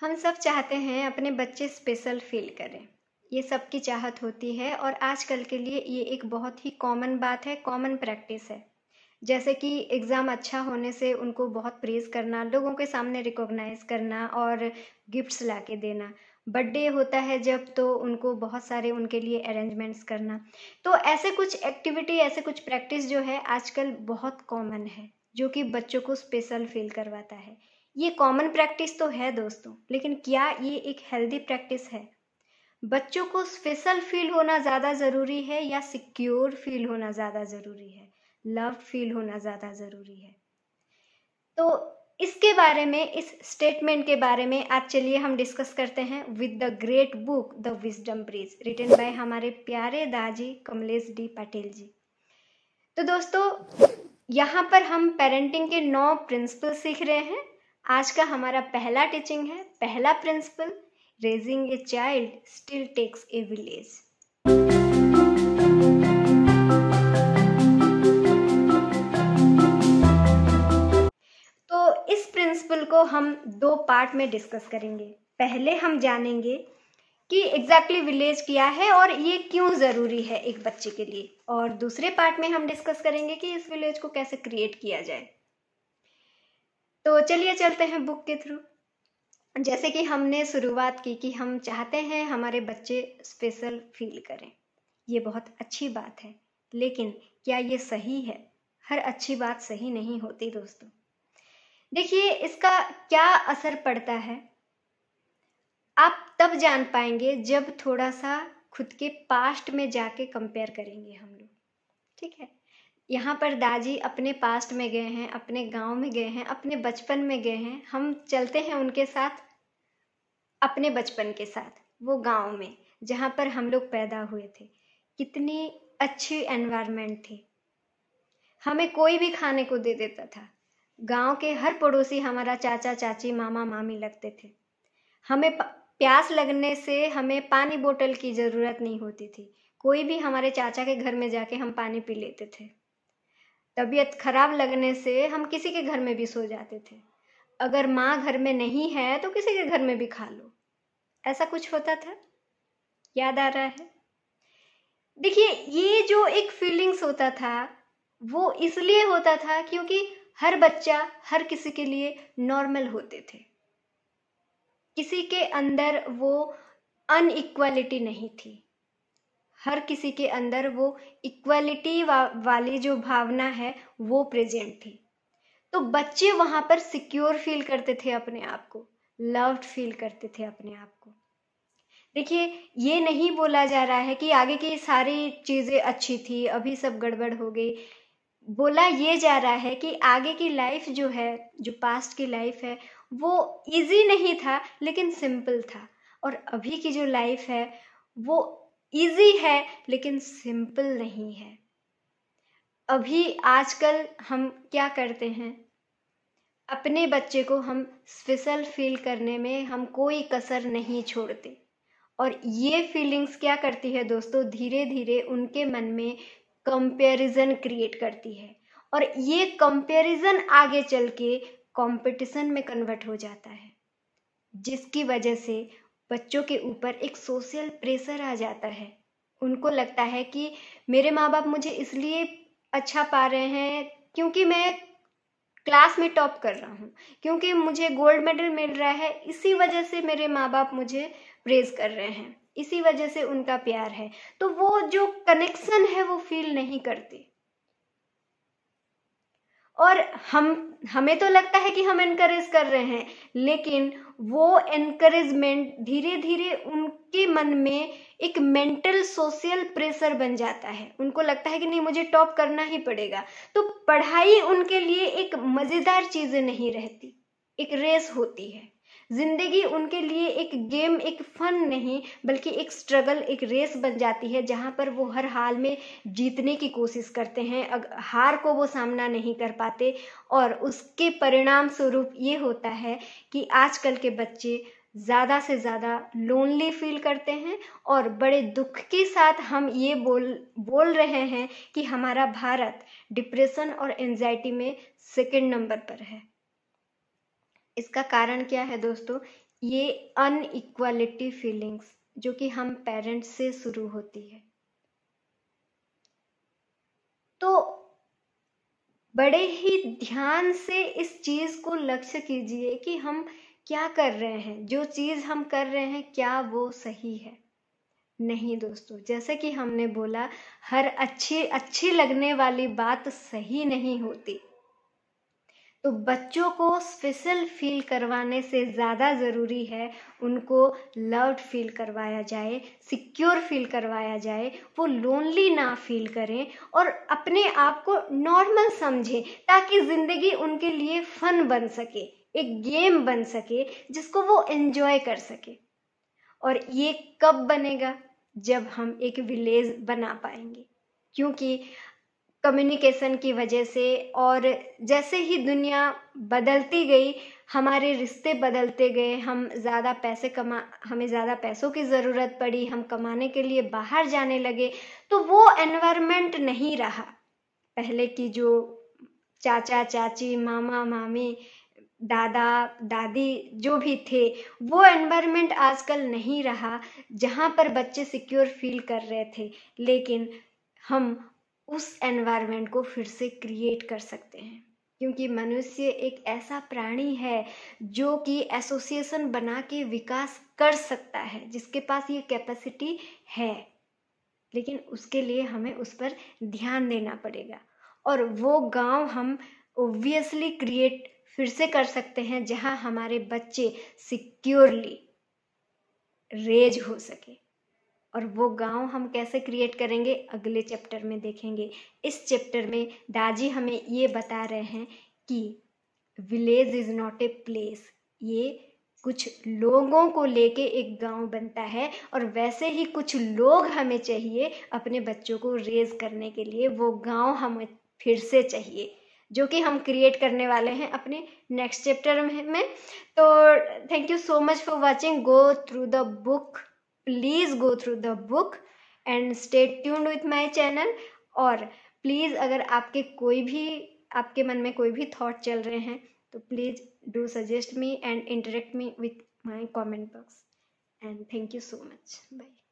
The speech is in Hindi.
हम सब चाहते हैं अपने बच्चे स्पेशल फील करें ये सबकी चाहत होती है और आजकल के लिए ये एक बहुत ही कॉमन बात है कॉमन प्रैक्टिस है जैसे कि एग्ज़ाम अच्छा होने से उनको बहुत प्रेज़ करना लोगों के सामने रिकॉग्नाइज करना और गिफ्ट्स ला के देना बर्थडे होता है जब तो उनको बहुत सारे उनके लिए अरेंजमेंट्स करना तो ऐसे कुछ एक्टिविटी ऐसे कुछ प्रैक्टिस जो है आजकल बहुत कॉमन है जो कि बच्चों को स्पेशल फील करवाता है ये कॉमन प्रैक्टिस तो है दोस्तों लेकिन क्या ये एक हेल्दी प्रैक्टिस है बच्चों को स्पेशल फील होना ज़्यादा ज़रूरी है या सिक्योर फील होना ज़्यादा ज़रूरी है लव फील होना ज़्यादा ज़रूरी है तो इसके बारे में इस स्टेटमेंट के बारे में आज चलिए हम डिस्कस करते हैं with the great book the wisdom bridge written by हमारे प्यारे दाजी कमलेश डी पटेल जी तो दोस्तों यहाँ पर हम पेरेंटिंग के नौ प्रिंसिपल सीख रहे हैं आज का हमारा पहला टीचिंग है पहला principle raising a child still takes a village तो इस प्रिंसिपल को हम दो पार्ट में डिस्कस करेंगे पहले हम जानेंगे कि एग्जैक्टली exactly विलेज क्या है और ये क्यों ज़रूरी है एक बच्चे के लिए और दूसरे पार्ट में हम डिस्कस करेंगे कि इस विलेज को कैसे क्रिएट किया जाए तो चलिए चलते हैं बुक के थ्रू जैसे कि हमने शुरुआत की कि हम चाहते हैं हमारे बच्चे स्पेशल फील करें ये बहुत अच्छी बात है लेकिन क्या ये सही है हर अच्छी बात सही नहीं होती दोस्तों देखिए इसका क्या असर पड़ता है आप तब जान पाएंगे जब थोड़ा सा खुद के पास्ट में जाके कंपेयर करेंगे हम लोग ठीक है यहाँ पर दाजी अपने पास्ट में गए हैं अपने गांव में गए हैं अपने बचपन में गए हैं हम चलते हैं उनके साथ अपने बचपन के साथ वो गांव में जहाँ पर हम लोग पैदा हुए थे कितनी अच्छी एनवायरनमेंट थी हमें कोई भी खाने को दे देता था गांव के हर पड़ोसी हमारा चाचा चाची मामा मामी लगते थे हमें प्यास लगने से हमें पानी बोतल की ज़रूरत नहीं होती थी कोई भी हमारे चाचा के घर में जाके हम पानी पी लेते थे तबीयत खराब लगने से हम किसी के घर में भी सो जाते थे अगर माँ घर में नहीं है तो किसी के घर में भी खा लो ऐसा कुछ होता था याद आ रहा है देखिए ये जो एक फीलिंग्स होता था वो इसलिए होता था क्योंकि हर बच्चा हर किसी के लिए नॉर्मल होते थे किसी के अंदर वो अनइक्वालिटी नहीं थी हर किसी के अंदर वो इक्वलिटी वा, वाली जो भावना है वो प्रेजेंट थी तो बच्चे वहाँ पर सिक्योर फील करते थे अपने आप को लव्ड फील करते थे अपने आप को देखिए ये नहीं बोला जा रहा है कि आगे की सारी चीज़ें अच्छी थी अभी सब गड़बड़ हो गई बोला ये जा रहा है कि आगे की लाइफ जो है जो पास्ट की लाइफ है वो इजी नहीं था लेकिन सिंपल था और अभी की जो लाइफ है वो इजी है लेकिन सिंपल नहीं है अभी आजकल हम क्या करते हैं अपने बच्चे को हम स्पेशल फील करने में हम कोई कसर नहीं छोड़ते और ये फीलिंग्स क्या करती है दोस्तों धीरे धीरे उनके मन में कंपैरिजन क्रिएट करती है और ये कंपैरिजन आगे चल के कॉम्पिटिशन में कन्वर्ट हो जाता है जिसकी वजह से बच्चों के ऊपर एक सोशल प्रेशर आ जाता है उनको लगता है कि मेरे माँ बाप मुझे इसलिए अच्छा पा रहे हैं क्योंकि मैं क्लास में टॉप कर रहा हूँ क्योंकि मुझे गोल्ड मेडल मिल रहा है इसी वजह से मेरे माँ बाप मुझे प्रेज कर रहे हैं इसी वजह से उनका प्यार है तो वो जो कनेक्शन है वो फील नहीं करती और हम हमें तो लगता है कि हम इनकरेज कर रहे हैं लेकिन वो एनकरेजमेंट धीरे धीरे उनके मन में एक मेंटल सोशल प्रेशर बन जाता है उनको लगता है कि नहीं मुझे टॉप करना ही पड़ेगा तो पढ़ाई उनके लिए एक मज़ेदार चीज़ नहीं रहती एक रेस होती है जिंदगी उनके लिए एक गेम एक फन नहीं बल्कि एक स्ट्रगल एक रेस बन जाती है जहाँ पर वो हर हाल में जीतने की कोशिश करते हैं अग, हार को वो सामना नहीं कर पाते और उसके परिणाम स्वरूप ये होता है कि आजकल के बच्चे ज़्यादा से ज़्यादा लोनली फील करते हैं और बड़े दुख के साथ हम ये बोल बोल रहे हैं कि हमारा भारत डिप्रेशन और एनजाइटी में सेकेंड नंबर पर है इसका कारण क्या है दोस्तों ये अनइक्वालिटी फीलिंग्स जो कि हम पेरेंट्स से शुरू होती है तो बड़े ही ध्यान से इस चीज़ को लक्ष्य कीजिए कि हम क्या कर रहे हैं जो चीज़ हम कर रहे हैं क्या वो सही है नहीं दोस्तों जैसे कि हमने बोला हर अच्छी अच्छी लगने वाली बात सही नहीं होती तो बच्चों को स्पेशल फील करवाने से ज़्यादा ज़रूरी है उनको लव्ड फील करवाया जाए सिक्योर फील करवाया जाए वो लोनली ना फील करें और अपने आप को नॉर्मल समझें ताकि ज़िंदगी उनके लिए फन बन सके एक गेम बन सके जिसको वो एन्जॉय कर सके और ये कब बनेगा जब हम एक विलेज बना पाएंगे क्योंकि कम्युनिकेशन की वजह से और जैसे ही दुनिया बदलती गई हमारे रिश्ते बदलते गए हम ज़्यादा पैसे कमा हमें ज़्यादा पैसों की ज़रूरत पड़ी हम कमाने के लिए बाहर जाने लगे तो वो एनवायरनमेंट नहीं रहा पहले की जो चाचा चाची मामा मामी दादा दादी जो भी थे वो एनवायरनमेंट आजकल नहीं रहा जहाँ पर बच्चे सिक्योर फील कर रहे थे लेकिन हम उस एनवायरनमेंट को फिर से क्रिएट कर सकते हैं क्योंकि मनुष्य एक ऐसा प्राणी है जो कि एसोसिएशन बना के विकास कर सकता है जिसके पास ये कैपेसिटी है लेकिन उसके लिए हमें उस पर ध्यान देना पड़ेगा और वो गांव हम ओबियसली क्रिएट फिर से कर सकते हैं जहां हमारे बच्चे सिक्योरली रेज हो सके और वो गांव हम कैसे क्रिएट करेंगे अगले चैप्टर में देखेंगे इस चैप्टर में दाजी हमें ये बता रहे हैं कि village is not a place ये कुछ लोगों को लेके एक गांव बनता है और वैसे ही कुछ लोग हमें चाहिए अपने बच्चों को रेज करने के लिए वो गांव हमें फिर से चाहिए जो कि हम क्रिएट करने वाले हैं अपने नेक्स्ट चैप्टर में तो thank you so much for watching go through the book please go through the book and stay tuned with my channel और प्लीज़ अगर आपके कोई भी आपके मन में कोई भी थॉट चल रहे हैं तो please do suggest me and interact me with my comment box and thank you so much bye